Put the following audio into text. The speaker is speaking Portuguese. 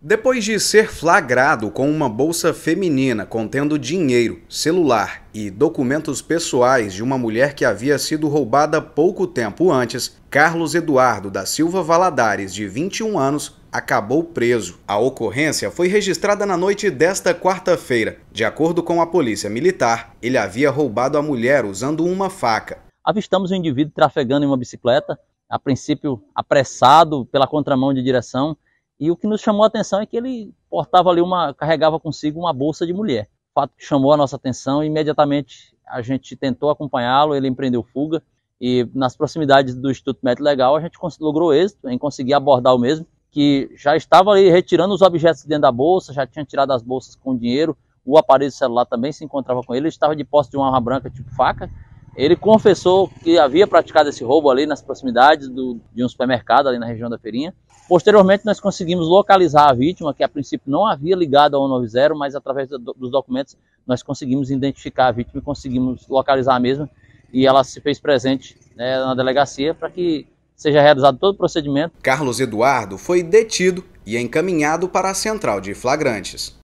Depois de ser flagrado com uma bolsa feminina contendo dinheiro, celular e documentos pessoais de uma mulher que havia sido roubada pouco tempo antes, Carlos Eduardo da Silva Valadares, de 21 anos, acabou preso. A ocorrência foi registrada na noite desta quarta-feira. De acordo com a polícia militar, ele havia roubado a mulher usando uma faca. Avistamos um indivíduo trafegando em uma bicicleta, a princípio apressado pela contramão de direção e o que nos chamou a atenção é que ele portava ali uma, carregava consigo uma bolsa de mulher. Fato que chamou a nossa atenção e imediatamente a gente tentou acompanhá-lo, ele empreendeu fuga e nas proximidades do Instituto Médio Legal a gente logrou êxito em conseguir abordar o mesmo, que já estava ali retirando os objetos dentro da bolsa, já tinha tirado as bolsas com dinheiro, o aparelho celular também se encontrava com ele, ele estava de posse de uma arma branca tipo faca, ele confessou que havia praticado esse roubo ali nas proximidades do, de um supermercado, ali na região da Feirinha. Posteriormente, nós conseguimos localizar a vítima, que a princípio não havia ligado ao 190, mas através do, dos documentos nós conseguimos identificar a vítima e conseguimos localizar a mesma. E ela se fez presente né, na delegacia para que seja realizado todo o procedimento. Carlos Eduardo foi detido e encaminhado para a central de flagrantes.